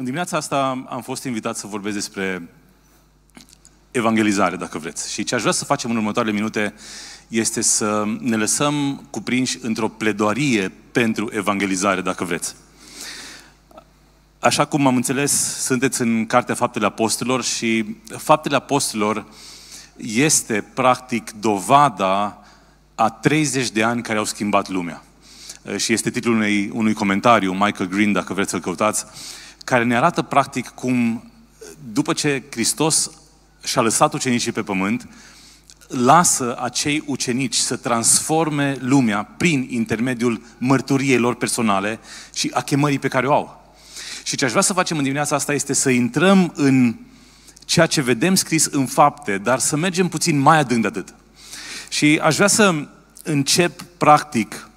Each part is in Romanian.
În dimineața asta am fost invitat să vorbesc despre evangelizare, dacă vreți. Și ce aș vrea să facem în următoarele minute este să ne lăsăm cuprinși într-o pledoarie pentru evangelizare, dacă vreți. Așa cum am înțeles, sunteți în Cartea Faptele Apostolilor și Faptele Apostolilor este practic dovada a 30 de ani care au schimbat lumea. Și este titlul unei, unui comentariu, Michael Green, dacă vreți să-l căutați, uh, care ne arată practic cum după ce Hristos și-a lăsat ucenicii pe pământ, lasă acei ucenici să transforme lumea prin intermediul mărturiei lor personale și a chemării pe care o au. Și ce aș vrea să facem în dimineața asta este să intrăm în ceea ce vedem scris în fapte, dar să mergem puțin mai adânc de atât. Și aș vrea să încep, practic,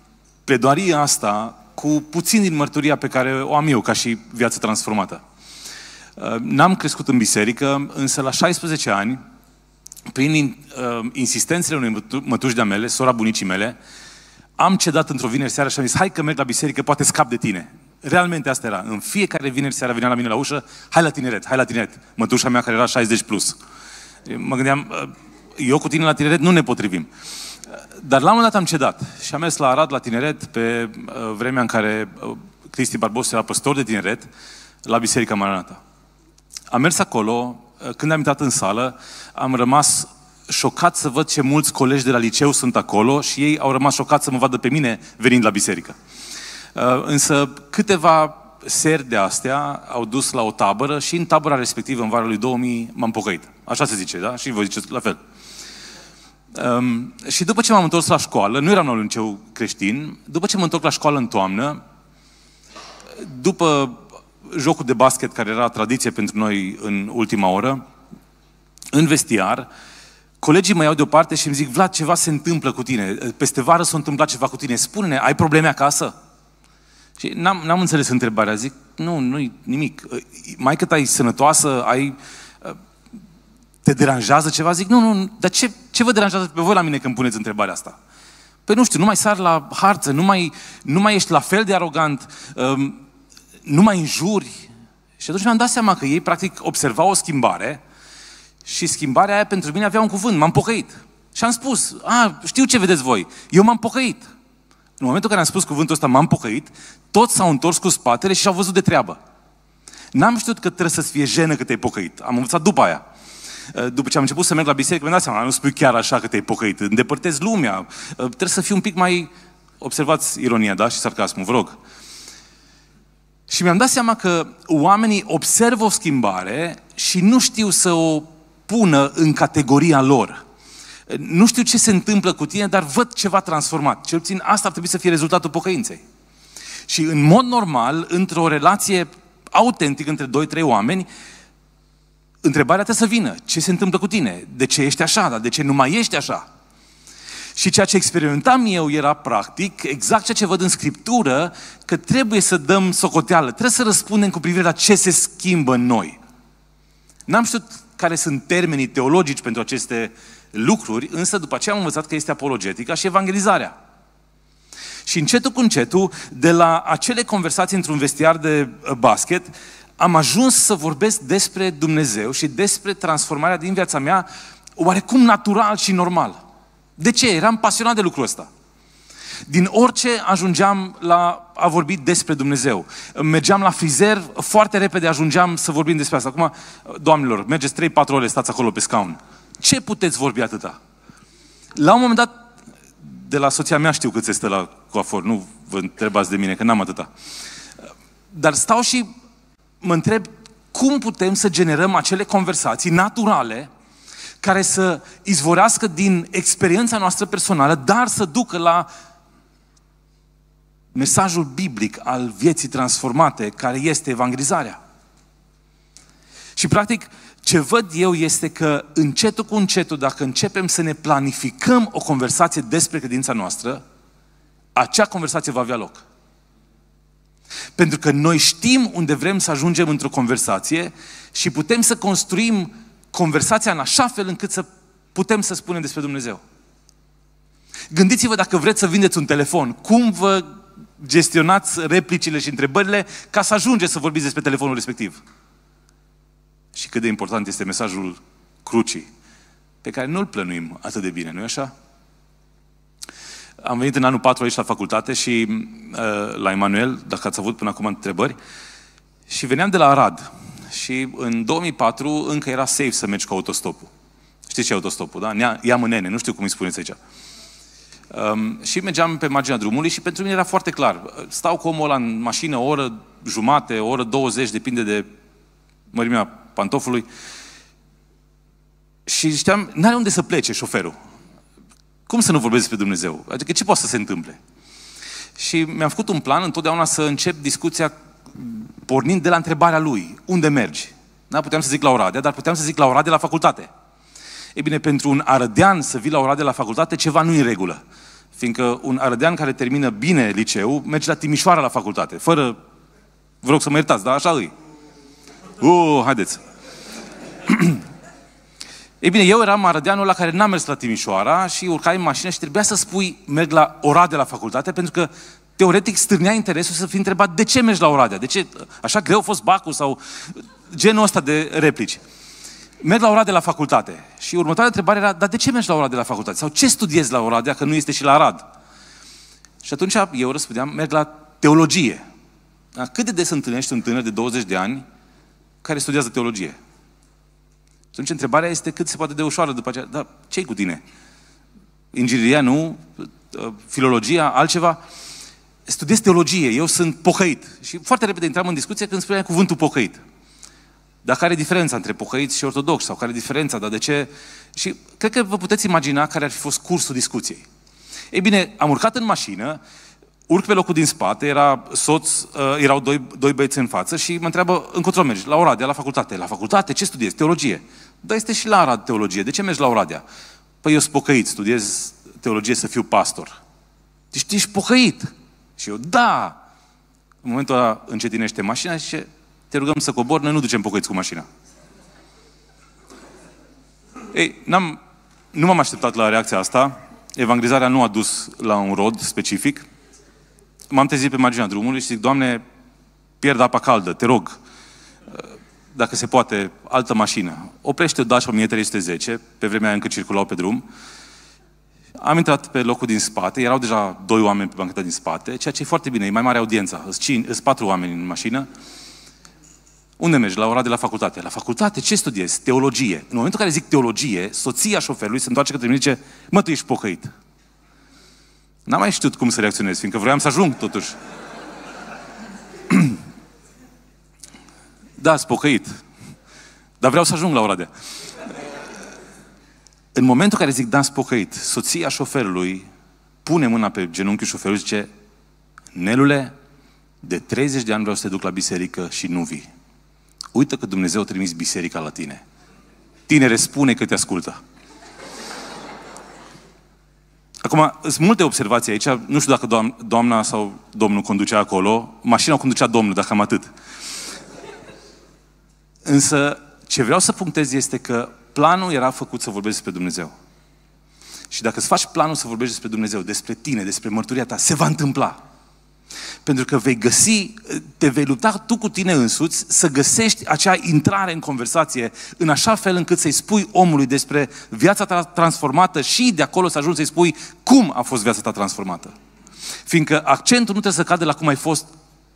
pledoaria asta cu puțin din mărturia pe care o am eu ca și viață transformată. Uh, n-am crescut în biserică, însă la 16 ani, prin uh, insistențele unei mătuși de-a mele, sora bunicii mele, am cedat într-o vineri seară și am zis, hai că merg la biserică, poate scap de tine. Realmente asta era. În fiecare vineri seara venea la mine la ușă, hai la tineret, hai la tineret. Mătușa mea care era 60 plus. Mă gândeam, uh, eu cu tine la tineret nu ne potrivim. Uh, dar la un moment dat am cedat și am mers la Arad, la tineret, pe uh, vremea în care uh, Cristi Barbos era păstor de tineret, la Biserica Maranata. Am mers acolo, uh, când am intrat în sală, am rămas șocat să văd ce mulți colegi de la liceu sunt acolo și ei au rămas șocați să mă vadă pe mine venind la biserică. Însă câteva seri de astea au dus la o tabără și în tabăra respectivă, în vara lui 2000, m-am pocăit. Așa se zice, da? Și voi ziceți la fel. Um, și după ce m-am întors la școală, nu eram la un liceu creștin, după ce mă întorc la școală în toamnă, după jocul de basket care era tradiție pentru noi în ultima oră, în vestiar, colegii mă iau deoparte și îmi zic, Vlad, ceva se întâmplă cu tine, peste vară s-a întâmplat ceva cu tine, spune-ne, ai probleme acasă? Și n-am, n-am înțeles întrebarea, zic, nu, nu nimic, mai cât ai sănătoasă, ai uh, te deranjează ceva? Zic, nu, nu, dar ce, ce vă deranjează pe voi la mine când puneți întrebarea asta? Păi nu știu, nu mai sar la harță, nu mai, nu mai ești la fel de arogant, um, nu mai înjuri. Și atunci mi-am dat seama că ei, practic, observau o schimbare și schimbarea aia pentru mine avea un cuvânt, m-am pocăit. Și am spus, a, știu ce vedeți voi, eu m-am pocăit. În momentul în care am spus cuvântul ăsta, m-am pocăit, toți s-au întors cu spatele și au văzut de treabă. N-am știut că trebuie să-ți fie jenă că te-ai pocăit. Am învățat după aia. Eh, după ce am început să merg la biserică, mi-am dat seama, nu spui chiar așa că te-ai pocăit, îndepărtezi lumea, eh, trebuie să fii un pic mai... Observați ironia, da? Și sarcasmul, vă rog. Și mi-am dat seama că oamenii observă o schimbare și nu știu să o pună în categoria lor. Eh, nu știu ce se întâmplă cu tine, dar văd ceva transformat. Cel puțin asta ar trebui să fie rezultatul pocăinței. Și în mod normal, într-o relație autentică între doi, trei oameni, întrebarea trebuie să vină. Ce se întâmplă cu tine? De ce ești așa? Dar de ce nu mai ești așa? Și ceea ce experimentam eu era practic exact ceea ce văd în Scriptură, că trebuie să dăm socoteală, trebuie să răspundem cu privire la ce se schimbă în noi. N-am știut care sunt termenii teologici pentru aceste lucruri, însă după aceea am învățat că este apologetica și evangelizarea. Și încetul cu încetul, de la acele conversații într-un vestiar de uh, basket, am ajuns să vorbesc despre Dumnezeu și despre transformarea din viața mea oarecum natural și normal. De ce? Eram pasionat de lucrul ăsta. Din orice ajungeam la a vorbi despre Dumnezeu. Mergeam la frizer, foarte repede ajungeam să vorbim despre asta. Acum, doamnelor, mergeți 3-4 ore, stați acolo pe scaun. Ce puteți vorbi atâta? La un moment dat, de la soția mea știu cât se este la coafor, nu vă întrebați de mine, că n-am atâta. Dar stau și mă întreb cum putem să generăm acele conversații naturale care să izvorească din experiența noastră personală, dar să ducă la mesajul biblic al vieții transformate, care este evangelizarea. Și practic, ce văd eu este că încetul cu încetul, dacă începem să ne planificăm o conversație despre credința noastră, acea conversație va avea loc. Pentru că noi știm unde vrem să ajungem într-o conversație și putem să construim conversația în așa fel încât să putem să spunem despre Dumnezeu. Gândiți-vă dacă vreți să vindeți un telefon, cum vă gestionați replicile și întrebările ca să ajungeți să vorbiți despre telefonul respectiv. Și cât de important este mesajul crucii, pe care nu-l plănuim atât de bine, nu-i așa? Am venit în anul 4 aici la facultate și uh, la Emanuel, dacă ați avut până acum întrebări, și veneam de la Arad. Și în 2004 încă era safe să mergi cu autostopul. Știți ce e autostopul, da? Ia mânene, nu știu cum îi spuneți aici. Um, și mergeam pe marginea drumului și pentru mine era foarte clar. Stau cu omul ăla în mașină o oră jumate, o oră 20, depinde de mărimea pantofului. Și știam, n-are unde să plece șoferul. Cum să nu vorbesc despre Dumnezeu? Adică ce poate să se întâmple? Și mi-am făcut un plan întotdeauna să încep discuția pornind de la întrebarea lui. Unde mergi? Da, puteam să zic la Oradea, dar puteam să zic la Oradea la facultate. Ei bine, pentru un arădean să vii la Oradea la facultate, ceva nu e în regulă. Fiindcă un arădean care termină bine liceu, merge la Timișoara la facultate, fără... Vă rog să mă iertați, dar așa e. Uuu, uh, haideți. Ei bine, eu eram arădeanul la care n-am mers la Timișoara și urcai în mașină și trebuia să spui merg la Oradea la facultate, pentru că teoretic stârnea interesul să fii întrebat de ce mergi la Oradea, de ce așa greu a fost bacul sau genul ăsta de replici. Merg la Oradea la facultate și următoarea întrebare era, dar de ce mergi la Oradea la facultate? Sau ce studiezi la Oradea, că nu este și la Arad? Și atunci eu răspundeam, merg la teologie. Cât de des întâlnești un tânăr de 20 de ani care studiază teologie? Atunci întrebarea este cât se poate de ușoară după aceea. Dar ce cu tine? Ingineria nu? Ă, filologia? Altceva? Studiez teologie, eu sunt pocăit. Și foarte repede intram în discuție când spuneai cuvântul pocăit. Dar care e diferența între pocăiți și ortodox? Sau care e diferența? Dar de ce? Și cred că vă puteți imagina care ar fi fost cursul discuției. Ei bine, am urcat în mașină urc pe locul din spate, era soț, uh, erau doi, doi băieți în față și mă întreabă, încotro mergi? La Oradea, la facultate. La facultate? Ce studiezi? Teologie. Dar este și la Arad teologie. De ce mergi la Oradea? Păi eu sunt pocăit, studiez teologie să fiu pastor. Deci ești pocăit. Și eu, da! În momentul ăla încetinește mașina și zice, te rugăm să cobori. noi nu ducem pocăiți cu mașina. Ei, n-am, nu m-am așteptat la reacția asta. Evangelizarea nu a dus la un rod specific m-am trezit pe marginea drumului și zic, Doamne, pierd apa caldă, te rog, dacă se poate, altă mașină. Oprește-o Dacia 1310, pe vremea aia încă circulau pe drum. Am intrat pe locul din spate, erau deja doi oameni pe bancheta din spate, ceea ce e foarte bine, e mai mare audiența, sunt patru oameni în mașină. Unde mergi? La ora de la facultate. La facultate ce studiezi? Teologie. În momentul în care zic teologie, soția șoferului se întoarce către mine și zice, mă, tu ești pocăit. N-am mai știut cum să reacționez, fiindcă vroiam să ajung totuși. da, spocăit. Dar vreau să ajung la Oradea. În momentul în care zic, da, spocăit, soția șoferului pune mâna pe genunchiul șoferului și zice, Nelule, de 30 de ani vreau să te duc la biserică și nu vii. Uită că Dumnezeu a trimis biserica la tine. Tine răspune că te ascultă. Acum, sunt multe observații aici. Nu știu dacă doamna sau domnul conducea acolo. Mașina o conducea domnul, dacă am atât. Însă, ce vreau să punctez este că planul era făcut să vorbești despre Dumnezeu. Și dacă îți faci planul să vorbești despre Dumnezeu, despre tine, despre mărturia ta, se va întâmpla pentru că vei găsi, te vei lupta tu cu tine însuți să găsești acea intrare în conversație în așa fel încât să-i spui omului despre viața ta transformată și de acolo să ajungi să-i spui cum a fost viața ta transformată. Fiindcă accentul nu trebuie să cadă la cum ai fost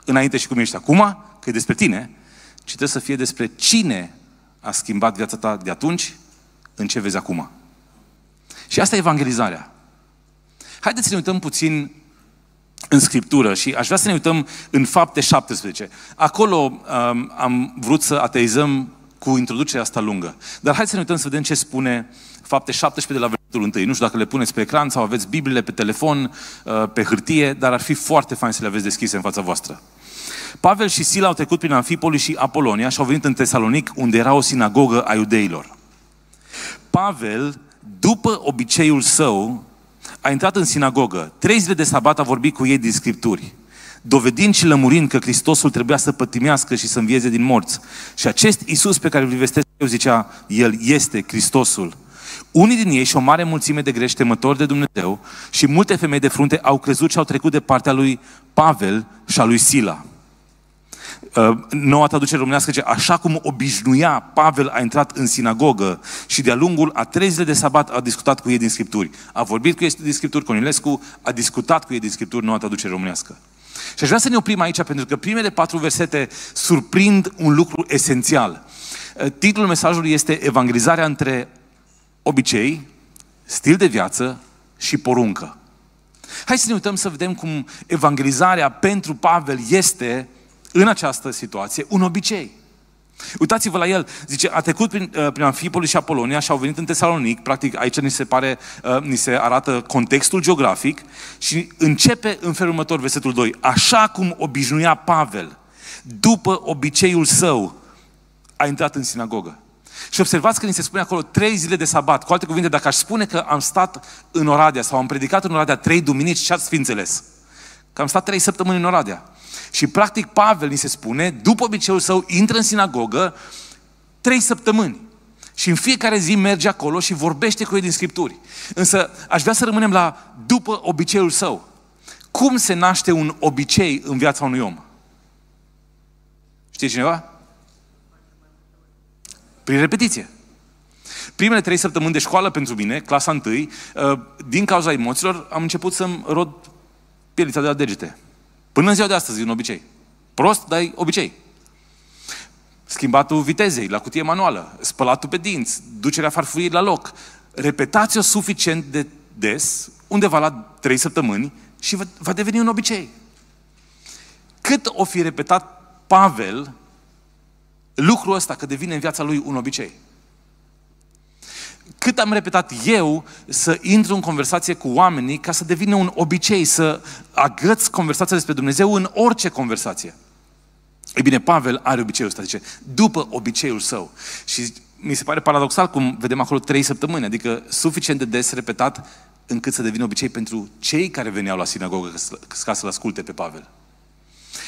înainte și cum ești acum, că e despre tine, ci trebuie să fie despre cine a schimbat viața ta de atunci în ce vezi acum. Și asta e evangelizarea. Haideți să ne uităm puțin în Scriptură și aș vrea să ne uităm în fapte 17. Acolo um, am vrut să ateizăm cu introducerea asta lungă. Dar hai să ne uităm să vedem ce spune fapte 17 de la versetul 1. Nu știu dacă le puneți pe ecran sau aveți Bibliile pe telefon, uh, pe hârtie, dar ar fi foarte fain să le aveți deschise în fața voastră. Pavel și Sila au trecut prin Amfipoli și Apolonia și au venit în Tesalonic, unde era o sinagogă a iudeilor. Pavel, după obiceiul său, a intrat în sinagogă, trei zile de sabat a vorbit cu ei din Scripturi, dovedind și lămurind că Hristosul trebuia să pătimească și să învieze din morți. Și acest Isus pe care îl vestesc eu, zicea, El este Hristosul. Unii din ei și o mare mulțime de grește temători de Dumnezeu și multe femei de frunte au crezut și au trecut de partea lui Pavel și a lui Sila. Uh, noua traducere românească zice, așa cum obișnuia, Pavel a intrat în sinagogă și de-a lungul a trei zile de sabat a discutat cu ei din Scripturi. A vorbit cu ei din Scripturi, Conilescu a discutat cu ei din Scripturi, noua traducere românească. Și aș vrea să ne oprim aici, pentru că primele patru versete surprind un lucru esențial. Uh, titlul mesajului este Evangelizarea între obicei, stil de viață și poruncă. Hai să ne uităm să vedem cum evangelizarea pentru Pavel este în această situație un obicei. Uitați-vă la el, zice, a trecut prin, uh, prin Amfipoli și Apolonia și au venit în Tesalonic, practic aici ni se, pare, uh, ni se arată contextul geografic și începe în felul următor, versetul 2, așa cum obișnuia Pavel, după obiceiul său, a intrat în sinagogă. Și observați că ni se spune acolo trei zile de sabat. Cu alte cuvinte, dacă aș spune că am stat în Oradea sau am predicat în Oradea trei duminici, ce ați fi înțeles? Că am stat trei săptămâni în Oradea. Și practic Pavel, ni se spune, după obiceiul său, intră în sinagogă trei săptămâni. Și în fiecare zi merge acolo și vorbește cu ei din Scripturi. Însă aș vrea să rămânem la după obiceiul său. Cum se naște un obicei în viața unui om? Știe cineva? Prin repetiție. Primele trei săptămâni de școală pentru mine, clasa întâi, uh, din cauza emoțiilor, am început să-mi rod pielița de la degete. Până în ziua de astăzi, în obicei. Prost, dar obicei. Schimbatul vitezei la cutie manuală, spălatul pe dinți, ducerea farfuriei la loc. Repetați-o suficient de des, undeva la trei săptămâni, și va deveni un obicei. Cât o fi repetat Pavel lucrul ăsta, că devine în viața lui un obicei cât am repetat eu să intru în conversație cu oamenii ca să devină un obicei, să agăți conversația despre Dumnezeu în orice conversație. Ei bine, Pavel are obiceiul ăsta, zice, după obiceiul său. Și mi se pare paradoxal cum vedem acolo trei săptămâni, adică suficient de des repetat încât să devină obicei pentru cei care veneau la sinagogă ca să-l asculte pe Pavel.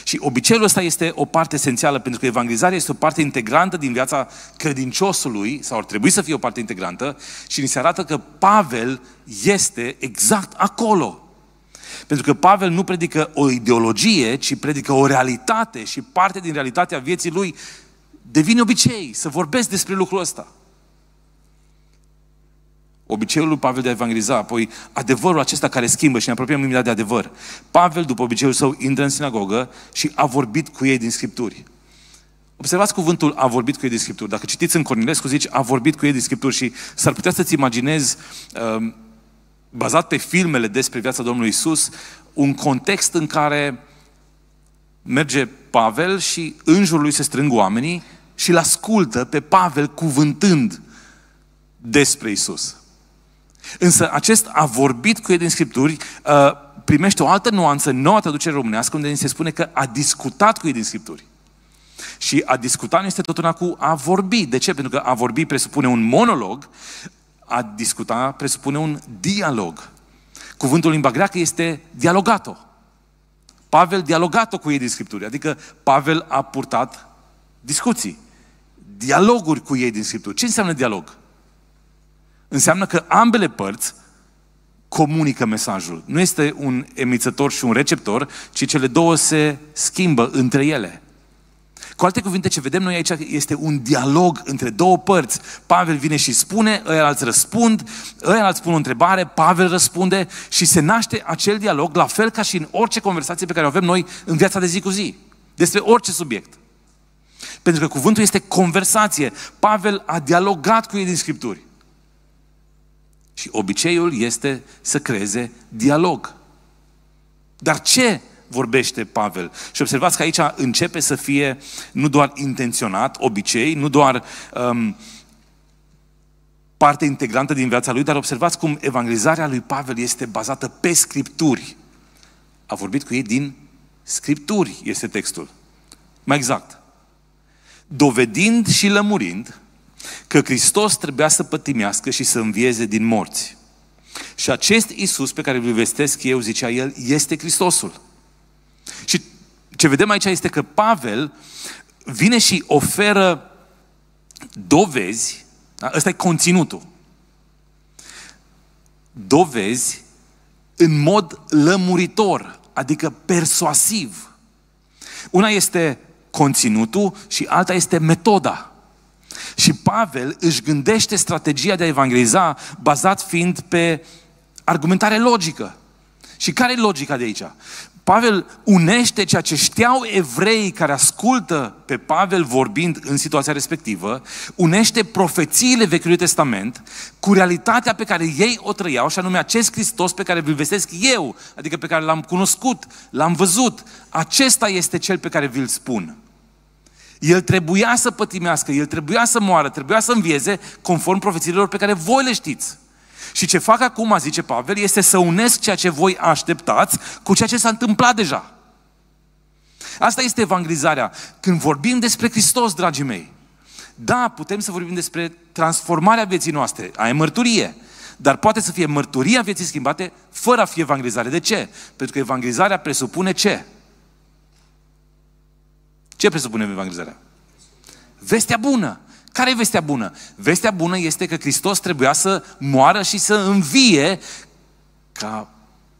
Și obiceiul ăsta este o parte esențială, pentru că evangelizarea este o parte integrantă din viața credinciosului, sau ar trebui să fie o parte integrantă, și ni se arată că Pavel este exact acolo. Pentru că Pavel nu predică o ideologie, ci predică o realitate și parte din realitatea vieții lui devine obicei să vorbesc despre lucrul ăsta. Obiceiul lui Pavel de a evangeliza, apoi adevărul acesta care schimbă și ne apropiem imediat de adevăr. Pavel, după obiceiul său, intră în sinagogă și a vorbit cu ei din Scripturi. Observați cuvântul a vorbit cu ei din Scripturi. Dacă citiți în Cornilescu, zici a vorbit cu ei din Scripturi și s-ar putea să-ți imaginezi, um, bazat pe filmele despre viața Domnului Isus, un context în care merge Pavel și în jurul lui se strâng oamenii și îl ascultă pe Pavel cuvântând despre Isus. Însă acest a vorbit cu ei din Scripturi uh, primește o altă nuanță, noua traducere românească, unde ni se spune că a discutat cu ei din Scripturi. Și a discuta nu este tot una cu a vorbi. De ce? Pentru că a vorbi presupune un monolog, a discuta presupune un dialog. Cuvântul limba greacă este dialogato. Pavel dialogato cu ei din Scripturi, adică Pavel a purtat discuții, dialoguri cu ei din Scripturi. Ce înseamnă dialog? Înseamnă că ambele părți comunică mesajul. Nu este un emițător și un receptor, ci cele două se schimbă între ele. Cu alte cuvinte, ce vedem noi aici este un dialog între două părți. Pavel vine și spune, ăia alți răspund, ăia alți pun o întrebare, Pavel răspunde și se naște acel dialog, la fel ca și în orice conversație pe care o avem noi în viața de zi cu zi, despre orice subiect. Pentru că cuvântul este conversație. Pavel a dialogat cu ei din Scripturi. Și obiceiul este să creeze dialog. Dar ce vorbește Pavel? Și observați că aici începe să fie nu doar intenționat obicei, nu doar um, parte integrantă din viața lui, dar observați cum evangelizarea lui Pavel este bazată pe scripturi. A vorbit cu ei din scripturi, este textul. Mai exact. Dovedind și lămurind că Hristos trebuia să pătimească și să învieze din morți. Și acest Isus pe care vi vestesc eu, zicea el, este Hristosul. Și ce vedem aici este că Pavel vine și oferă dovezi, da? ăsta e conținutul, dovezi în mod lămuritor, adică persuasiv. Una este conținutul și alta este metoda. Și Pavel își gândește strategia de a evangeliza bazat fiind pe argumentare logică. Și care e logica de aici? Pavel unește ceea ce știau evreii care ascultă pe Pavel vorbind în situația respectivă, unește profețiile Vechiului Testament cu realitatea pe care ei o trăiau, și anume acest Hristos pe care vi-l vestesc eu, adică pe care l-am cunoscut, l-am văzut. Acesta este cel pe care vi-l spun. El trebuia să pătimească, el trebuia să moară, trebuia să învieze conform profețiilor pe care voi le știți. Și ce fac acum, zice Pavel, este să unesc ceea ce voi așteptați cu ceea ce s-a întâmplat deja. Asta este evangelizarea. Când vorbim despre Hristos, dragii mei, da, putem să vorbim despre transformarea vieții noastre, a e mărturie, dar poate să fie mărturia vieții schimbate fără a fi evangelizare. De ce? Pentru că evangelizarea presupune ce? Ce presupunem evanghelizarea? Vestea bună. Care e vestea bună? Vestea bună este că Hristos trebuia să moară și să învie ca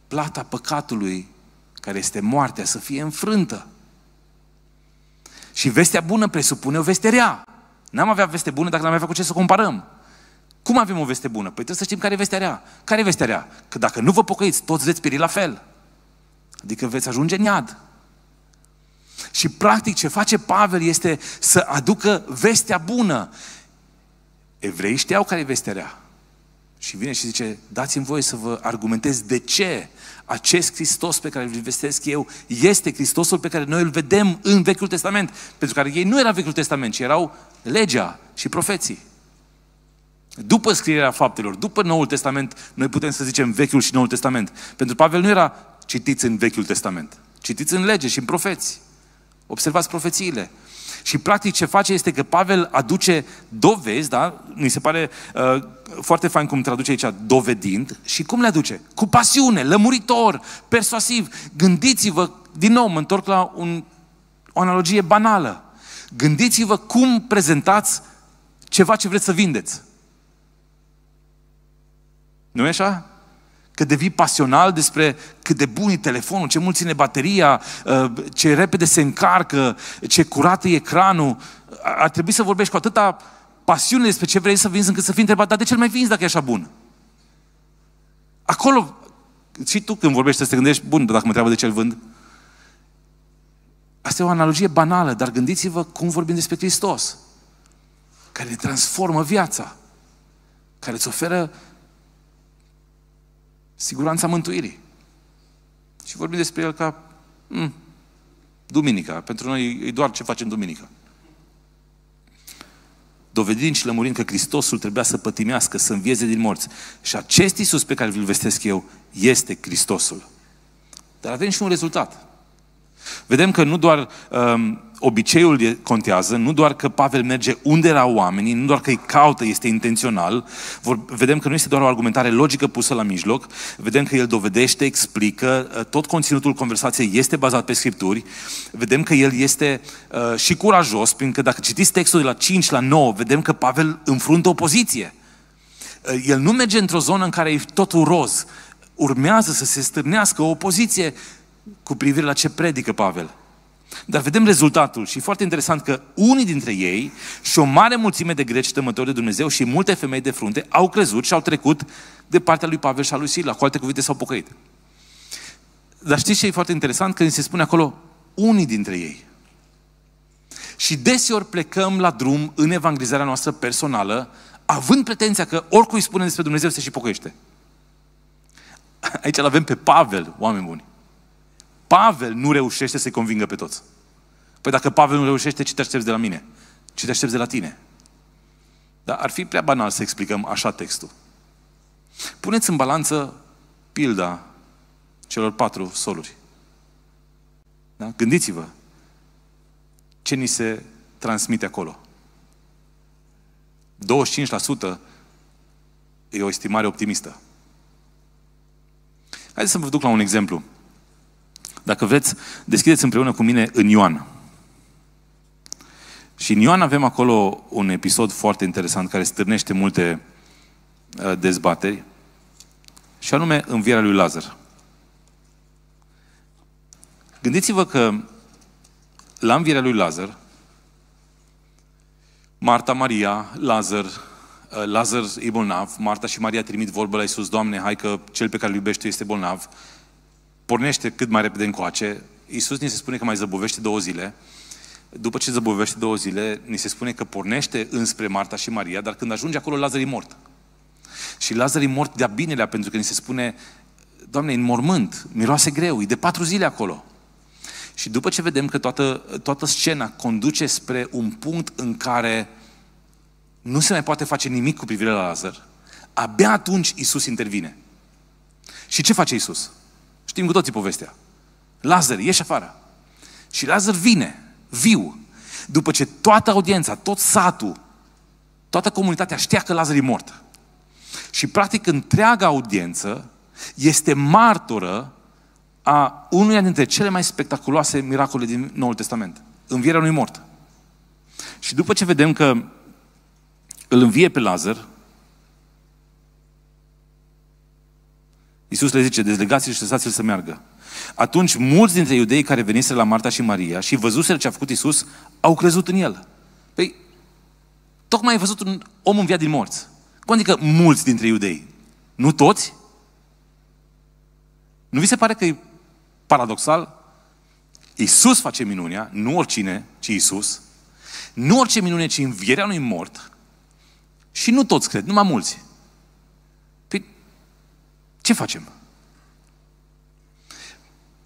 plata păcatului, care este moartea, să fie înfrântă. Și vestea bună presupune o veste rea. N-am avea veste bună dacă n-am avea cu ce să comparăm. Cum avem o veste bună? Păi trebuie să știm care e vestea rea. Care e vestea rea? Că dacă nu vă pocăiți, toți veți pieri la fel. Adică veți ajunge în iad. Și practic ce face Pavel este să aducă vestea bună. Evreii știau care e vestea rea. Și vine și zice, dați-mi voie să vă argumentez de ce acest Hristos pe care îl vestesc eu este Hristosul pe care noi îl vedem în Vechiul Testament. Pentru că ei nu era Vechiul Testament, ci erau legea și profeții. După scrierea faptelor, după Noul Testament, noi putem să zicem Vechiul și Noul Testament. Pentru Pavel nu era citiți în Vechiul Testament, citiți în lege și în profeții. Observați profețiile. Și practic ce face este că Pavel aduce dovezi, da? Mi se pare uh, foarte fain cum traduce aici dovedind. Și cum le aduce? Cu pasiune, lămuritor, persuasiv. Gândiți-vă, din nou mă întorc la un, o analogie banală. Gândiți-vă cum prezentați ceva ce vreți să vindeți. Nu e așa? Că devii pasional despre cât de bun e telefonul, ce mult ține bateria, uh, ce repede se încarcă, ce curat e ecranul. Ar trebui să vorbești cu atâta pasiune despre ce vrei să vinzi, încât să fii întrebat, dar de ce mai vinzi dacă e așa bun? Acolo, și tu când vorbești să te gândești, bun, dacă mă întreabă de ce îl vând, Asta e o analogie banală, dar gândiți-vă cum vorbim despre Hristos, care ne transformă viața, care îți oferă siguranța mântuirii. Și vorbim despre el ca mm, duminica. Pentru noi e doar ce facem duminica. Dovedind și lămurind că Hristosul trebuia să pătimească, să învieze din morți. Și acest Iisus pe care vi-l vestesc eu este Hristosul. Dar avem și un rezultat. Vedem că nu doar uh, obiceiul contează, nu doar că Pavel merge unde erau oamenii, nu doar că îi caută, este intențional, vor, vedem că nu este doar o argumentare logică pusă la mijloc, vedem că el dovedește, explică, ă, tot conținutul conversației este bazat pe Scripturi, vedem că el este uh, și curajos, pentru că dacă citiți textul de la 5 la 9, vedem că Pavel înfruntă opoziție. Uh, el nu merge într-o zonă în care e totul roz, urmează să se stârnească o opoziție cu privire la ce predică Pavel. Dar vedem rezultatul și e foarte interesant că unii dintre ei și o mare mulțime de greci temători de Dumnezeu și multe femei de frunte au crezut și au trecut de partea lui Pavel și a lui Sila. Cu alte cuvinte s-au pocăit. Dar știți ce e foarte interesant? Când se spune acolo unii dintre ei. Și desior plecăm la drum în evanghelizarea noastră personală, având pretenția că oricui spune despre Dumnezeu se și pocăiește. Aici îl avem pe Pavel, oameni buni. Pavel nu reușește să-i convingă pe toți. Păi dacă Pavel nu reușește, ce te aștepți de la mine? Ce te aștepți de la tine? Dar ar fi prea banal să explicăm așa textul. Puneți în balanță pilda celor patru soluri. Da? Gândiți-vă ce ni se transmite acolo. 25% e o estimare optimistă. Haideți să vă duc la un exemplu. Dacă vreți, deschideți împreună cu mine în Ioan. Și în Ioan avem acolo un episod foarte interesant care stârnește multe uh, dezbateri, și anume învierea lui Lazar. Gândiți-vă că la învierea lui Lazar, Marta, Maria, Lazar, uh, Lazar e bolnav, Marta și Maria trimit vorbă la Iisus, Doamne, hai că cel pe care îl iubești este bolnav, pornește cât mai repede încoace. Iisus ni se spune că mai zăbovește două zile. După ce zăbovește două zile, ni se spune că pornește înspre Marta și Maria, dar când ajunge acolo, Lazar e mort. Și Lazar e mort de-a binelea, pentru că ni se spune, Doamne, în mormânt, miroase greu, e de patru zile acolo. Și după ce vedem că toată, toată scena conduce spre un punct în care nu se mai poate face nimic cu privire la Lazar, abia atunci Isus intervine. Și ce face Isus? Știm cu toții povestea. Lazar, ieși afară. Și Lazar vine, viu, după ce toată audiența, tot satul, toată comunitatea știa că Lazar e mort. Și practic întreaga audiență este martoră a unuia dintre cele mai spectaculoase miracole din Noul Testament. Învierea unui mort. Și după ce vedem că îl învie pe Lazar, Iisus le zice, dezlegați-l și lăsați-l să meargă. Atunci mulți dintre iudeii care veniseră la Marta și Maria și văzuseră ce a făcut Iisus, au crezut în el. Păi, tocmai ai văzut un om via din morți. Cum adică mulți dintre iudei? Nu toți? Nu vi se pare că e paradoxal? Iisus face minunea, nu oricine, ci Iisus. Nu orice minune, ci învierea unui mort. Și nu toți cred, numai mulți. Ce facem?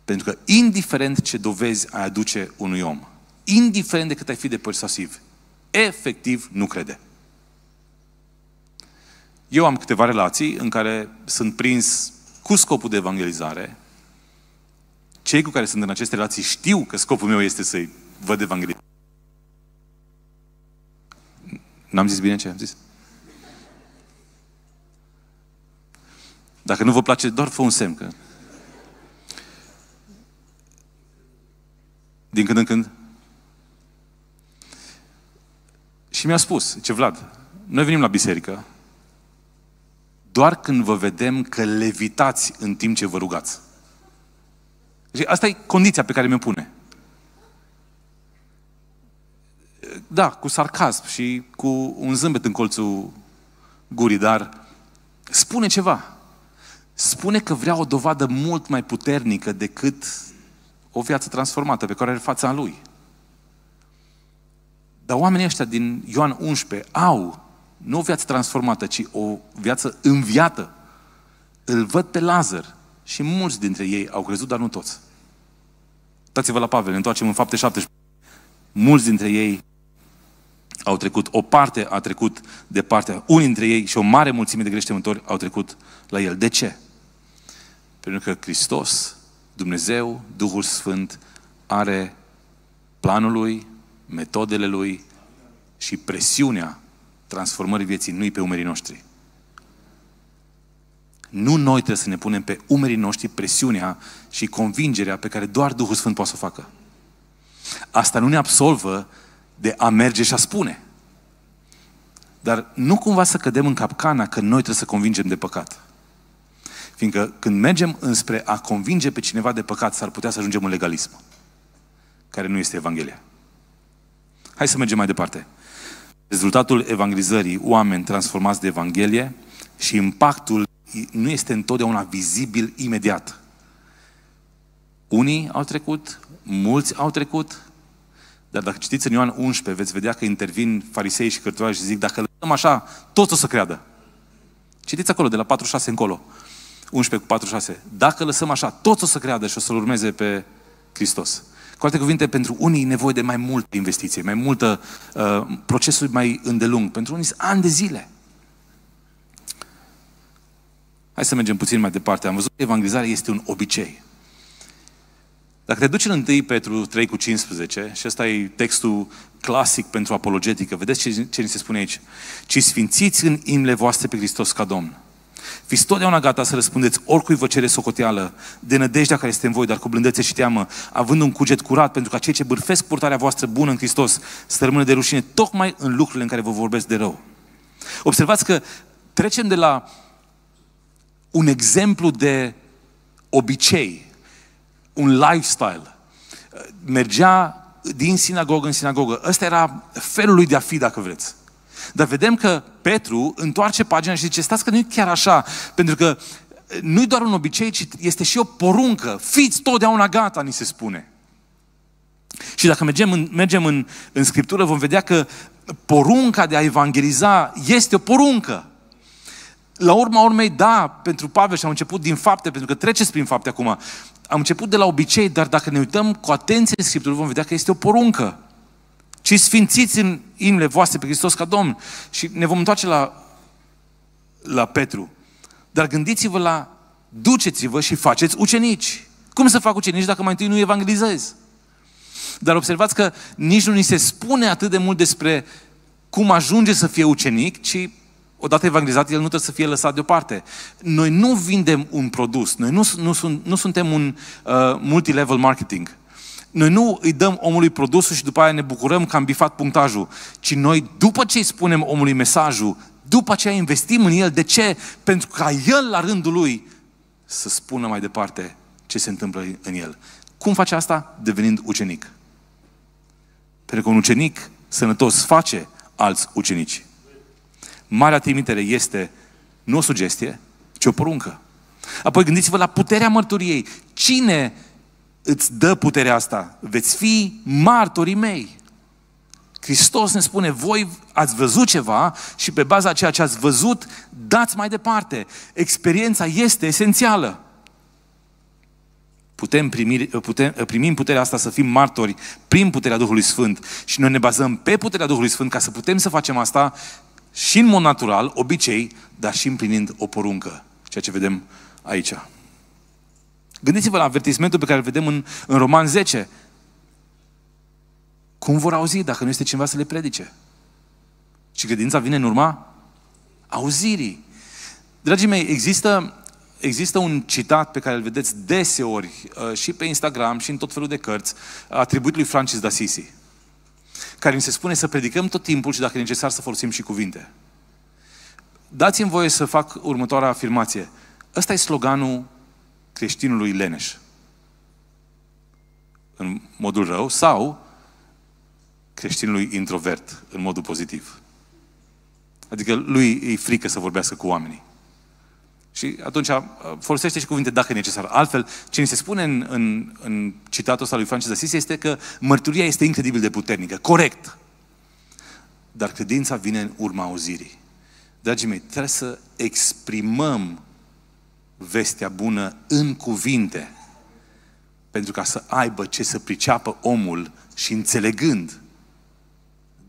Pentru că indiferent ce dovezi ai aduce unui om, indiferent de cât ai fi de persuasiv, efectiv nu crede. Eu am câteva relații în care sunt prins cu scopul de evangelizare. Cei cu care sunt în aceste relații știu că scopul meu este să-i văd evanghelizare. N-am zis bine ce am zis? Dacă nu vă place, doar fă un semn. Că... Din când în când. Și mi-a spus, ce Vlad, noi venim la biserică doar când vă vedem că levitați în timp ce vă rugați. Și asta e condiția pe care mi-o pune. Da, cu sarcasm și cu un zâmbet în colțul gurii, dar spune ceva spune că vrea o dovadă mult mai puternică decât o viață transformată pe care are fața lui. Dar oamenii ăștia din Ioan 11 au nu o viață transformată, ci o viață înviată. Îl văd pe Lazar și mulți dintre ei au crezut, dar nu toți. Uitați-vă la Pavel, ne întoarcem în fapte 17. Mulți dintre ei au trecut, o parte a trecut de partea, unii dintre ei și o mare mulțime de greștemători au trecut la el. De ce? Pentru că Hristos, Dumnezeu, Duhul Sfânt, are planul lui, metodele lui și presiunea transformării vieții nu pe umerii noștri. Nu noi trebuie să ne punem pe umerii noștri presiunea și convingerea pe care doar Duhul Sfânt poate să o facă. Asta nu ne absolvă de a merge și a spune. Dar nu cumva să cădem în capcana că noi trebuie să convingem de păcat. Fiindcă când mergem înspre a convinge pe cineva de păcat, s-ar putea să ajungem în legalism, care nu este Evanghelia. Hai să mergem mai departe. Rezultatul evangelizării, oameni transformați de Evanghelie și impactul nu este întotdeauna vizibil imediat. Unii au trecut, mulți au trecut, dar dacă citiți în Ioan 11, veți vedea că intervin farisei și cărturași și zic, dacă lăsăm așa, toți o să creadă. Citiți acolo, de la 46 încolo. 11 cu 46. Dacă lăsăm așa, toți o să creadă și o să-L urmeze pe Hristos. Cu alte cuvinte, pentru unii e nevoie de mai multă investiție, mai multă uh, procesul mai îndelung. Pentru unii ani de zile. Hai să mergem puțin mai departe. Am văzut că evanghelizarea este un obicei. Dacă te duci în 1 Petru 3 cu 15, și ăsta e textul clasic pentru apologetică, vedeți ce, ce ni se spune aici? Ci sfințiți în imle voastre pe Hristos ca Domn. Fiți totdeauna gata să răspundeți oricui vă cere socoteală, de nădejdea care este în voi, dar cu blândețe și teamă, având un cuget curat, pentru ca cei ce bârfesc purtarea voastră bună în Hristos să rămână de rușine tocmai în lucrurile în care vă vorbesc de rău. Observați că trecem de la un exemplu de obicei un lifestyle. Mergea din sinagogă în sinagogă. Ăsta era felul lui de a fi, dacă vreți. Dar vedem că Petru întoarce pagina și zice, stați că nu e chiar așa, pentru că nu-i doar un obicei, ci este și o poruncă. Fiți totdeauna gata, ni se spune. Și dacă mergem în, mergem în, în Scriptură, vom vedea că porunca de a evangeliza este o poruncă. La urma urmei, da, pentru Pavel și am început din fapte, pentru că treceți prin fapte acum, am început de la obicei, dar dacă ne uităm cu atenție în Scriptură, vom vedea că este o poruncă. Ci sfințiți în inimile voastre pe Hristos ca Domn. Și ne vom întoarce la, la Petru. Dar gândiți-vă la duceți-vă și faceți ucenici. Cum să fac ucenici dacă mai întâi nu evangelizez? Dar observați că nici nu ni se spune atât de mult despre cum ajunge să fie ucenic, ci odată evangelizat, el nu trebuie să fie lăsat deoparte. Noi nu vindem un produs, noi nu, nu, nu suntem un uh, multilevel marketing. Noi nu îi dăm omului produsul și după aia ne bucurăm că am bifat punctajul, ci noi, după ce îi spunem omului mesajul, după aceea investim în el. De ce? Pentru ca el, la rândul lui, să spună mai departe ce se întâmplă în el. Cum face asta? Devenind ucenic. Pentru că un ucenic sănătos face alți ucenici. Marea trimitere este nu o sugestie, ci o poruncă. Apoi gândiți-vă la puterea mărturiei. Cine îți dă puterea asta? Veți fi martorii mei. Hristos ne spune, voi ați văzut ceva și pe baza ceea ce ați văzut, dați mai departe. Experiența este esențială. Putem primi, putem, primim puterea asta să fim martori prin puterea Duhului Sfânt și noi ne bazăm pe puterea Duhului Sfânt ca să putem să facem asta și în mod natural, obicei, dar și împlinind o poruncă, ceea ce vedem aici. Gândiți-vă la avertismentul pe care îl vedem în, în Roman 10. Cum vor auzi dacă nu este cineva să le predice? Și credința vine în urma auzirii. Dragii mei, există, există un citat pe care îl vedeți deseori uh, și pe Instagram și în tot felul de cărți, atribuit lui Francis de Assisi care ni se spune să predicăm tot timpul și dacă e necesar să folosim și cuvinte. Dați-mi voie să fac următoarea afirmație. Ăsta e sloganul creștinului leneș. În modul rău sau creștinului introvert, în modul pozitiv. Adică lui îi frică să vorbească cu oamenii. Și atunci uh, folosește și cuvinte dacă e necesar. Altfel, ce ni se spune în, în, în citatul ăsta lui Francis Assisi este că mărturia este incredibil de puternică. Corect! Dar credința vine în urma auzirii. Dragii mei, trebuie să exprimăm vestea bună în cuvinte pentru ca să aibă ce să priceapă omul și înțelegând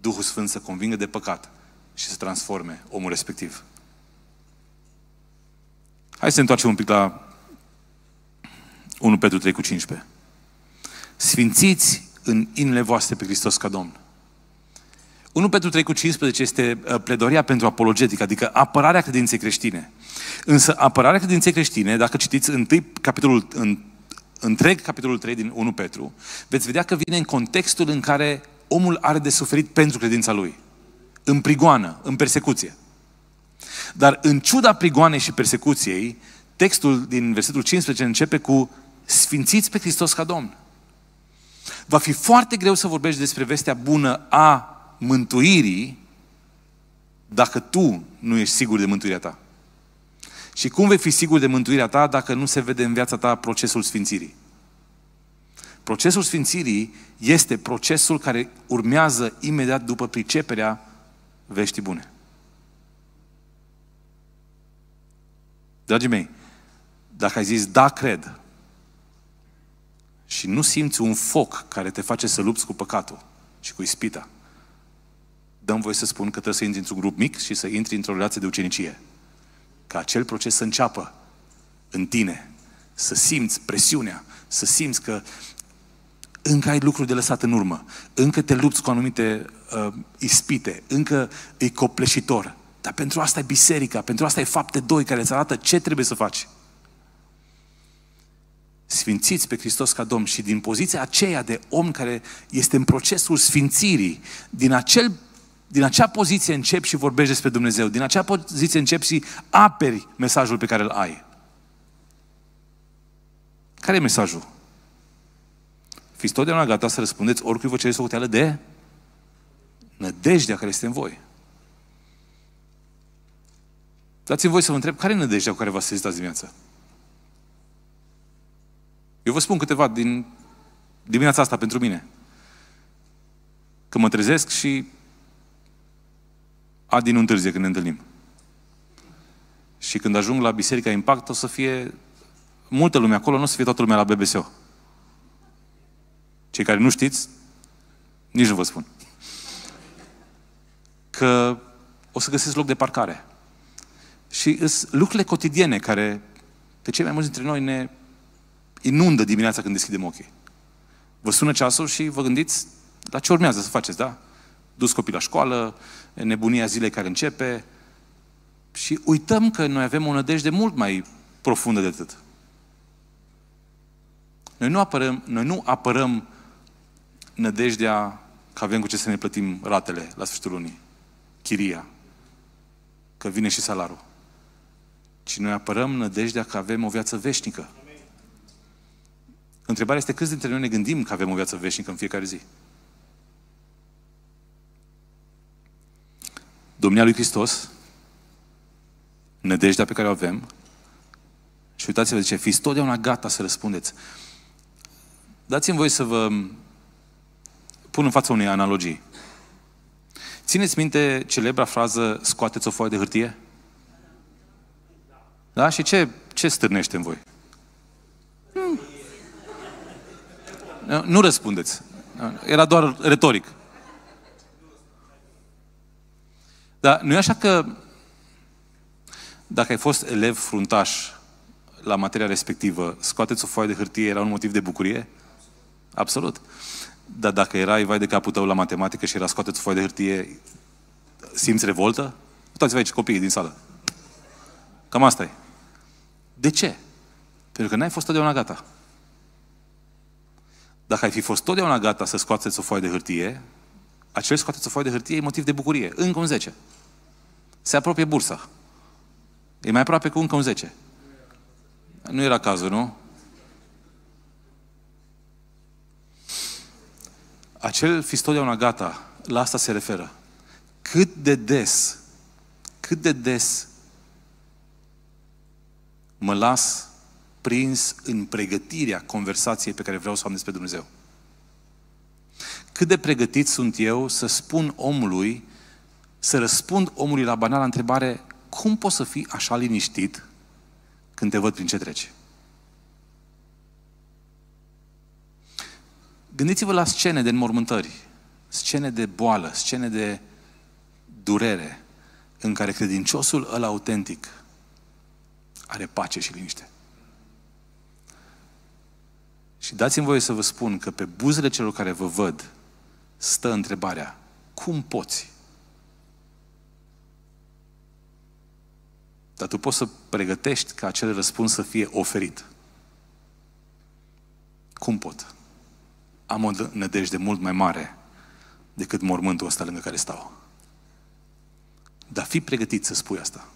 Duhul Sfânt să convingă de păcat și să transforme omul respectiv. Hai să ne întoarcem un pic la 1 Petru 3 cu 15. Sfințiți în inile voastre pe Hristos ca Domn. 1 Petru 3 cu 15 este uh, pledoria pentru apologetică, adică apărarea credinței creștine. Însă apărarea credinței creștine, dacă citiți întâi capitolul, în, întreg capitolul 3 din 1 Petru, veți vedea că vine în contextul în care omul are de suferit pentru credința lui. În prigoană, în persecuție. Dar în ciuda prigoanei și persecuției, textul din versetul 15 începe cu Sfințiți pe Hristos ca Domn. Va fi foarte greu să vorbești despre vestea bună a mântuirii dacă tu nu ești sigur de mântuirea ta. Și cum vei fi sigur de mântuirea ta dacă nu se vede în viața ta procesul sfințirii? Procesul sfințirii este procesul care urmează imediat după priceperea veștii bune. Dragii mei, dacă ai zis da, cred, și nu simți un foc care te face să lupți cu păcatul și cu ispita, dăm voie să spun că trebuie să intri într-un grup mic și să intri într-o relație de ucenicie. Ca acel proces să înceapă în tine, să simți presiunea, să simți că încă ai lucruri de lăsat în urmă, încă te lupți cu anumite uh, ispite, încă e copleșitor. Dar pentru asta e biserica, pentru asta e fapte doi care îți arată ce trebuie să faci. Sfințiți pe Hristos ca Domn și din poziția aceea de om care este în procesul sfințirii, din, acel, din acea poziție începi și vorbești despre Dumnezeu, din acea poziție începi și aperi mesajul pe care îl ai. Care e mesajul? Fiți totdeauna gata să răspundeți oricui vă cereți o de nădejdea care este în voi. Dați-mi voi să vă întreb, care e nădejdea cu care v-ați sezitat dimineața? Eu vă spun câteva din dimineața asta pentru mine. Că mă trezesc și Adi nu întârzie când ne întâlnim. Și când ajung la Biserica Impact, o să fie multă lume acolo, nu o să fie toată lumea la -o. Cei care nu știți, nici nu vă spun. Că o să găsesc loc de parcare. Și sunt lucrurile cotidiene care pe cei mai mulți dintre noi ne inundă dimineața când deschidem ochii. Vă sună ceasul și vă gândiți la ce urmează să faceți, da? Dus copii la școală, nebunia zilei care începe și uităm că noi avem o nădejde mult mai profundă de atât. Noi nu apărăm, noi nu apărăm nădejdea că avem cu ce să ne plătim ratele la sfârșitul lunii, chiria, că vine și salarul ci noi apărăm nădejdea că avem o viață veșnică. Întrebarea este câți dintre noi ne gândim că avem o viață veșnică în fiecare zi? Domnia lui Hristos, nădejdea pe care o avem, și uitați-vă, zice, fiți totdeauna gata să răspundeți. Dați-mi voi să vă pun în fața unei analogii. Țineți minte celebra frază, scoateți o foaie de hârtie? Da? Și ce, ce stârnește în voi? Hmm. Nu răspundeți. Era doar retoric. Dar nu e așa că dacă ai fost elev fruntaș la materia respectivă, scoateți o foaie de hârtie era un motiv de bucurie? Absolut. Dar dacă erai vai de capul tău la matematică și era scoateți o foaie de hârtie, simți revoltă? Uitați-vă aici copiii din sală. Cam asta e. De ce? Pentru că n-ai fost totdeauna gata. Dacă ai fi fost totdeauna gata să scoateți o foaie de hârtie, acel scoateți o foaie de hârtie e motiv de bucurie. Încă un 10. Se apropie bursa. E mai aproape cu încă un 10. Nu era cazul, nu? Acel fi totdeauna gata, la asta se referă. Cât de des, cât de des mă las prins în pregătirea conversației pe care vreau să am despre Dumnezeu. Cât de pregătit sunt eu să spun omului, să răspund omului la banala întrebare, cum poți să fii așa liniștit când te văd prin ce treci? Gândiți-vă la scene de înmormântări, scene de boală, scene de durere, în care credinciosul ăla autentic are pace și liniște. Și dați-mi voie să vă spun că pe buzele celor care vă văd stă întrebarea, cum poți? Dar tu poți să pregătești ca acel răspuns să fie oferit. Cum pot? Am o nădejde mult mai mare decât mormântul ăsta lângă care stau. Dar fi pregătit să spui asta.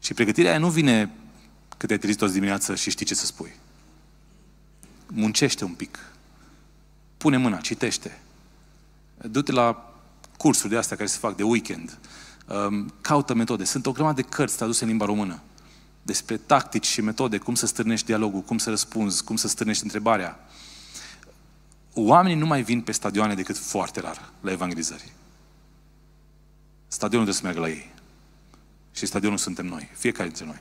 Și pregătirea aia nu vine că te-ai trezit toți dimineață și știi ce să spui. Muncește un pic. Pune mâna, citește. Du-te la cursuri de astea care se fac de weekend. Um, caută metode. Sunt o grămadă de cărți traduse în limba română despre tactici și metode, cum să strânești dialogul, cum să răspunzi, cum să strânești întrebarea. Oamenii nu mai vin pe stadioane decât foarte rar la evanghelizări. Stadionul trebuie să meargă la ei. Și stadionul suntem noi, fiecare dintre noi.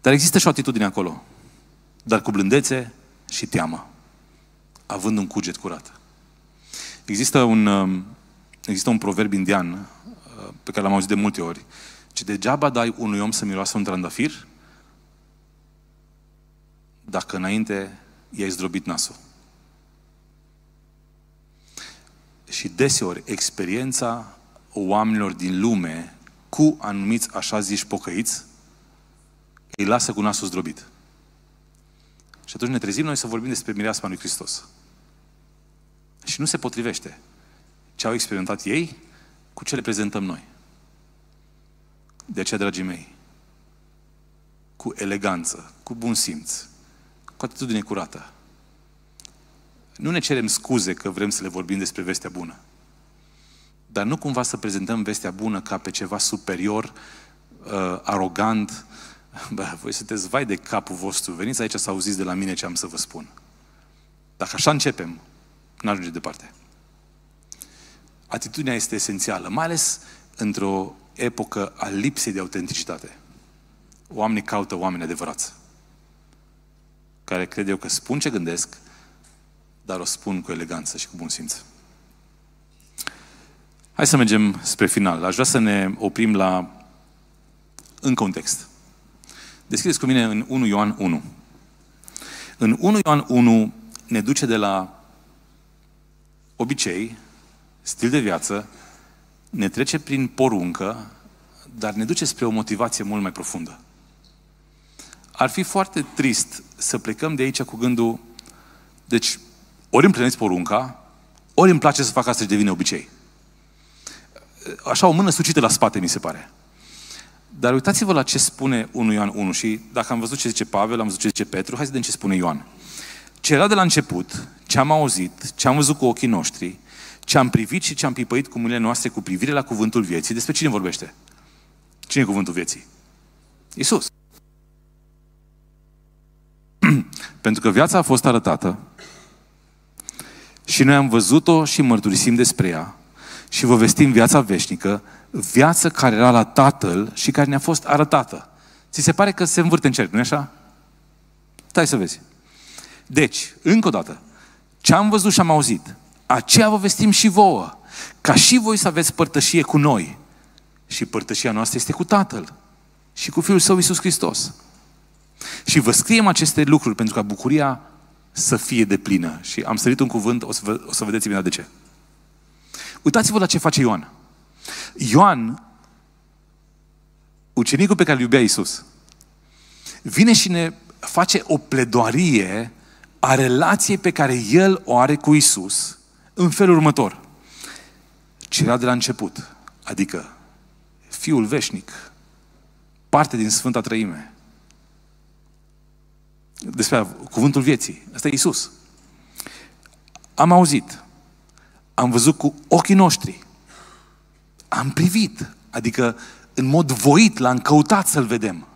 Dar există și o atitudine acolo, dar cu blândețe și teamă, având un cuget curat. Există un, um, există un proverb indian uh, pe care l-am auzit de multe ori, ce degeaba dai unui om să miroasă un trandafir dacă înainte i-ai zdrobit nasul. Și deseori experiența oamenilor din lume cu anumiți așa ziși pocăiți, îi lasă cu nasul zdrobit. Și atunci ne trezim noi să vorbim despre mireasma lui Hristos. Și nu se potrivește ce au experimentat ei cu ce le prezentăm noi. De aceea, dragii mei, cu eleganță, cu bun simț, cu atitudine curată, nu ne cerem scuze că vrem să le vorbim despre vestea bună. Dar nu cumva să prezentăm vestea bună ca pe ceva superior, uh, arogant. Bă, voi sunteți vai de capul vostru, veniți aici să auziți de la mine ce am să vă spun. Dacă așa începem, nu ajunge departe. Atitudinea este esențială, mai ales într-o epocă a lipsei de autenticitate. Oamenii caută oameni adevărați, care cred eu că spun ce gândesc, dar o spun cu eleganță și cu bun simț. Hai să mergem spre final. Aș vrea să ne oprim la în context. Deschideți cu mine în 1 Ioan 1. În 1 Ioan 1 ne duce de la obicei, stil de viață, ne trece prin poruncă, dar ne duce spre o motivație mult mai profundă. Ar fi foarte trist să plecăm de aici cu gândul deci, ori împlinesc porunca, ori îmi place să fac asta și devine obicei așa o mână sucită la spate, mi se pare. Dar uitați-vă la ce spune 1 Ioan 1 și dacă am văzut ce zice Pavel, am văzut ce zice Petru, hai să vedem ce spune Ioan. Ce era de la început, ce am auzit, ce am văzut cu ochii noștri, ce am privit și ce am pipăit cu mâinile noastre cu privire la cuvântul vieții, despre cine vorbește? Cine e cuvântul vieții? Isus. Pentru că viața a fost arătată și noi am văzut-o și mărturisim despre ea și vă vestim viața veșnică, viață care era la Tatăl și care ne-a fost arătată. Ți se pare că se învârte în cerc, nu-i așa? Stai să vezi. Deci, încă o dată, ce am văzut și am auzit, aceea vă vestim și vouă, ca și voi să aveți părtășie cu noi. Și părtășia noastră este cu Tatăl și cu Fiul Său Isus Hristos. Și vă scriem aceste lucruri pentru ca bucuria să fie de plină. Și am sărit un cuvânt, o să, vă, o să vedeți imediat de ce. Uitați-vă la ce face Ioan. Ioan, ucenicul pe care îl iubea Iisus, vine și ne face o pledoarie a relației pe care el o are cu Isus în felul următor. Ce era de la început, adică Fiul Veșnic, parte din Sfânta Trăime, despre cuvântul vieții, ăsta e Isus. Am auzit am văzut cu ochii noștri. Am privit. Adică, în mod voit, l-am căutat să-l vedem.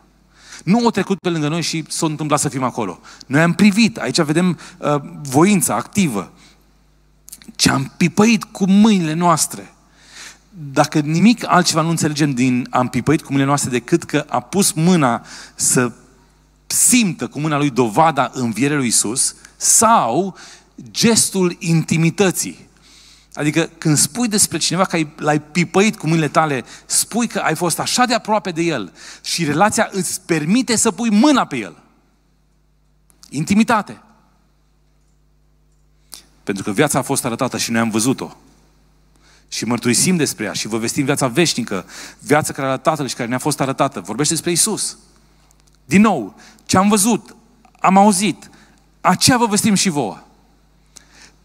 Nu o trecut pe lângă noi și s-a întâmplat să fim acolo. Noi am privit. Aici vedem uh, voința activă. Ce am pipăit cu mâinile noastre dacă nimic altceva nu înțelegem din am pipăit cu mâinile noastre decât că a pus mâna să simtă cu mâna lui dovada învierea lui Isus sau gestul intimității. Adică când spui despre cineva că l-ai pipăit cu mâinile tale, spui că ai fost așa de aproape de el și relația îți permite să pui mâna pe el. Intimitate. Pentru că viața a fost arătată și noi am văzut-o. Și mărturisim despre ea și vă vestim viața veșnică, viața care a Tatăl și care ne-a fost arătată. Vorbește despre Isus. Din nou, ce am văzut, am auzit, aceea vă vestim și vouă.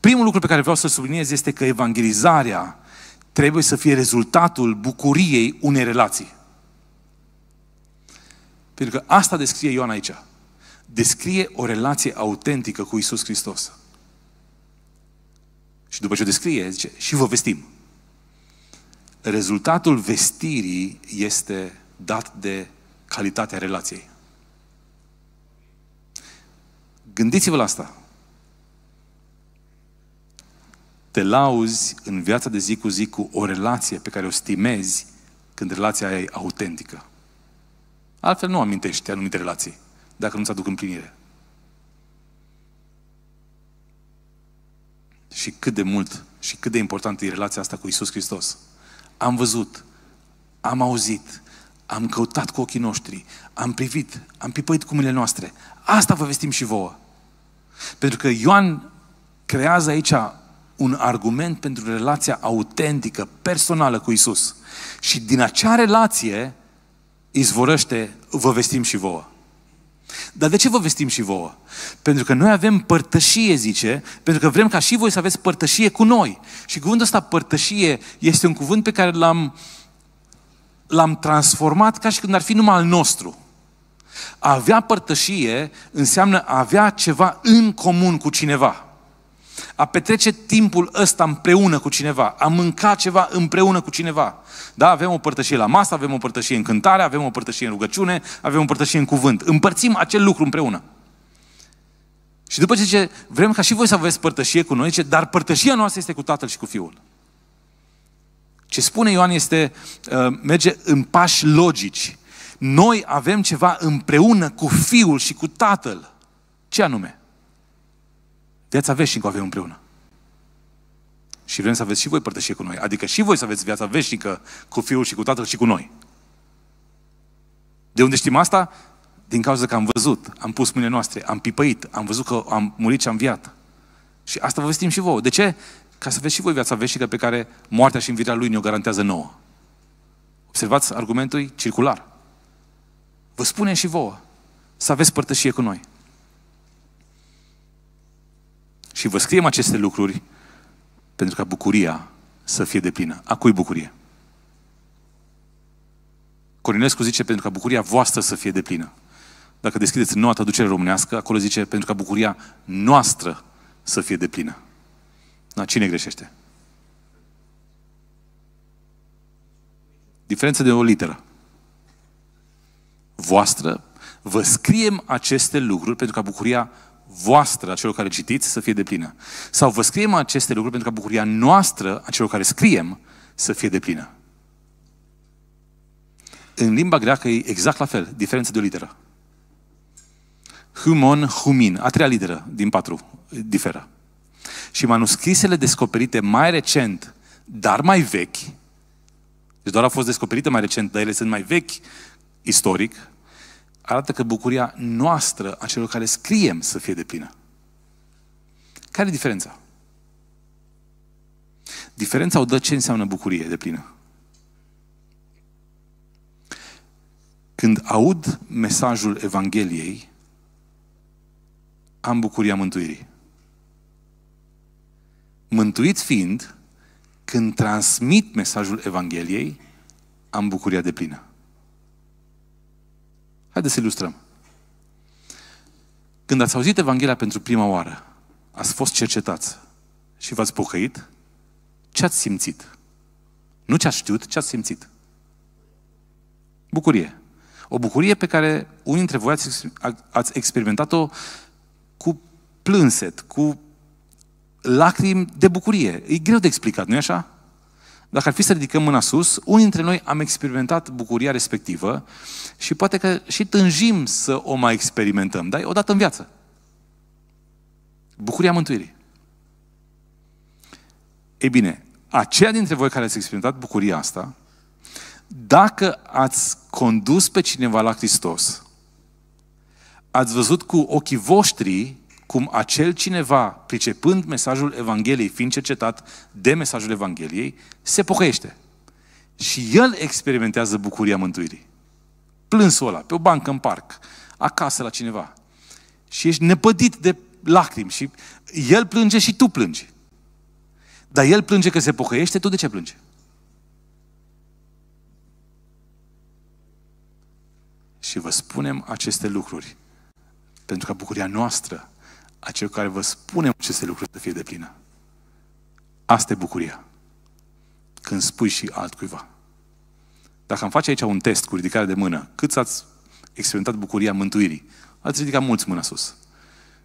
Primul lucru pe care vreau să subliniez este că evangelizarea trebuie să fie rezultatul bucuriei unei relații. Pentru că asta descrie Ioan aici. Descrie o relație autentică cu Isus Hristos. Și după ce o descrie, zice, și vă vestim. Rezultatul vestirii este dat de calitatea relației. Gândiți-vă la asta. te lauzi în viața de zi cu zi cu o relație pe care o stimezi când relația aia e autentică. Altfel nu amintești anumite relații, dacă nu-ți aduc împlinire. Și cât de mult și cât de importantă e relația asta cu Isus Hristos. Am văzut, am auzit, am căutat cu ochii noștri, am privit, am pipăit cu mâinile noastre. Asta vă vestim și vouă. Pentru că Ioan creează aici un argument pentru relația autentică, personală cu Isus. Și din acea relație izvorăște, vă vestim și vouă. Dar de ce vă vestim și vouă? Pentru că noi avem părtășie, zice, pentru că vrem ca și voi să aveți părtășie cu noi. Și cuvântul ăsta, părtășie, este un cuvânt pe care l-am, l-am transformat ca și când ar fi numai al nostru. A avea părtășie înseamnă a avea ceva în comun cu cineva a petrece timpul ăsta împreună cu cineva, a mânca ceva împreună cu cineva. Da, avem o părtășie la masă, avem o părtășie în cântare, avem o părtășie în rugăciune, avem o părtășie în cuvânt. Împărțim acel lucru împreună. Și după ce zice, vrem ca și voi să aveți părtășie cu noi, zice, dar părtășia noastră este cu Tatăl și cu Fiul. Ce spune Ioan este, uh, merge în pași logici. Noi avem ceva împreună cu Fiul și cu Tatăl. Ce anume? Viața veșnică o avem împreună. Și vrem să aveți și voi părtășie cu noi. Adică și voi să aveți viața veșnică cu Fiul și cu Tatăl și cu noi. De unde știm asta? Din cauza că am văzut, am pus mâinile noastre, am pipăit, am văzut că am murit și am viat. Și asta vă vestim și vouă. De ce? Ca să aveți și voi viața veșnică pe care moartea și învierea Lui ne-o garantează nouă. Observați argumentul circular. Vă spunem și vouă să aveți părtășie cu noi. Și vă scriem aceste lucruri pentru ca bucuria să fie de plină. A cui bucurie? Corinescu zice pentru ca bucuria voastră să fie de plină. Dacă deschideți noua traducere românească, acolo zice pentru ca bucuria noastră să fie de plină. Da, cine greșește? Diferență de o literă. Voastră, vă scriem aceste lucruri pentru ca bucuria voastră, a celor care citiți, să fie de plină. Sau vă scriem aceste lucruri pentru ca bucuria noastră, a celor care scriem, să fie de plină. În limba greacă e exact la fel, diferență de o literă. Humon, humin, a treia literă din patru eh, diferă. Și manuscrisele descoperite mai recent, dar mai vechi, deci doar au fost descoperite mai recent, dar ele sunt mai vechi istoric, arată că bucuria noastră a celor care scriem să fie de plină. Care e diferența? Diferența o dă ce înseamnă bucurie de plină. Când aud mesajul Evangheliei, am bucuria mântuirii. Mântuit fiind, când transmit mesajul Evangheliei, am bucuria de plină. Haideți să ilustrăm. Când ați auzit Evanghelia pentru prima oară, ați fost cercetați și v-ați pocăit, ce ați simțit? Nu ce ați știut, ce ați simțit. Bucurie. O bucurie pe care unii dintre voi ați, ați experimentat-o cu plânset, cu lacrimi de bucurie. E greu de explicat, nu-i așa? dacă ar fi să ridicăm mâna sus, unii dintre noi am experimentat bucuria respectivă și poate că și tânjim să o mai experimentăm, dar e odată în viață. Bucuria mântuirii. Ei bine, aceia dintre voi care ați experimentat bucuria asta, dacă ați condus pe cineva la Hristos, ați văzut cu ochii voștri cum acel cineva, pricepând mesajul Evangheliei, fiind cercetat de mesajul Evangheliei, se pocăiește. Și el experimentează bucuria mântuirii. Plânsul ăla, pe o bancă în parc, acasă la cineva. Și ești nepădit de lacrimi și el plânge și tu plângi. Dar el plânge că se pocăiește, tu de ce plânge? Și vă spunem aceste lucruri pentru ca bucuria noastră acel care vă spune aceste lucruri să fie de plină. Asta e bucuria. Când spui și altcuiva. Dacă am face aici un test cu ridicare de mână, cât ați experimentat bucuria mântuirii? Ați ridicat mulți mâna sus.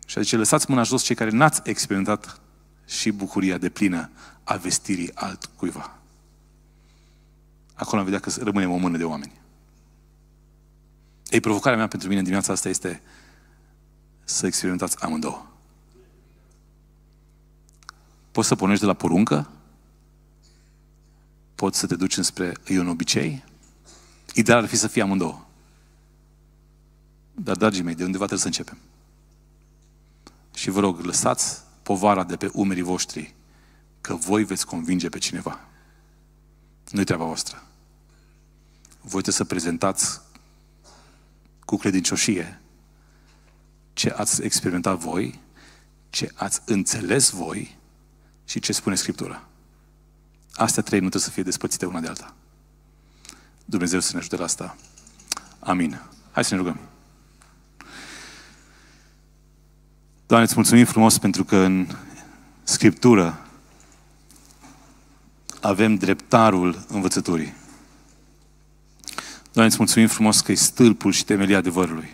Și zice, lăsați mâna jos cei care n-ați experimentat și bucuria de plină a vestirii altcuiva. Acolo am vedea că rămânem o mână de oameni. Ei, provocarea mea pentru mine dimineața asta este să experimentați amândouă. Poți să pornești de la poruncă? Poți să te duci înspre e un obicei? Ideal ar fi să fie amândouă. Dar, dragii mei, de undeva trebuie să începem. Și vă rog, lăsați povara de pe umerii voștri că voi veți convinge pe cineva. Nu-i treaba voastră. Voi trebuie să prezentați cu credincioșie ce ați experimentat voi, ce ați înțeles voi și ce spune Scriptura. Astea trei nu trebuie să fie despățite una de alta. Dumnezeu să ne ajute la asta. Amin. Hai să ne rugăm. Doamne, îți mulțumim frumos pentru că în Scriptură avem dreptarul învățăturii. Doamne, îți mulțumim frumos că e stâlpul și temelia adevărului.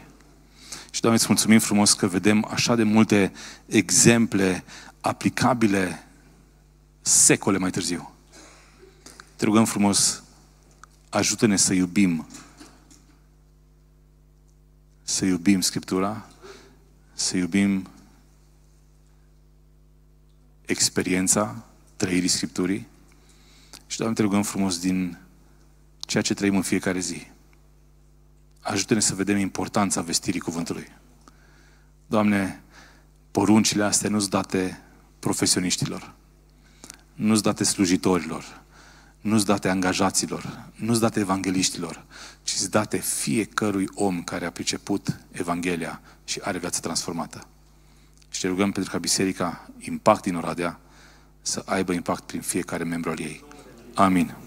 Și, Doamne, îți mulțumim frumos că vedem așa de multe exemple aplicabile secole mai târziu. Te rugăm frumos, ajută-ne să iubim. Să iubim Scriptura, să iubim experiența trăirii Scripturii și, Doamne, te rugăm frumos din ceea ce trăim în fiecare zi. Ajută-ne să vedem importanța vestirii cuvântului. Doamne, poruncile astea nu sunt date profesioniștilor. Nu-ți date slujitorilor, nu-ți date angajaților, nu-ți date evangeliștilor, ci-ți date fiecărui om care a priceput Evanghelia și are viața transformată. Și te rugăm pentru ca biserica Impact din Oradea să aibă impact prin fiecare membru al ei. Amin.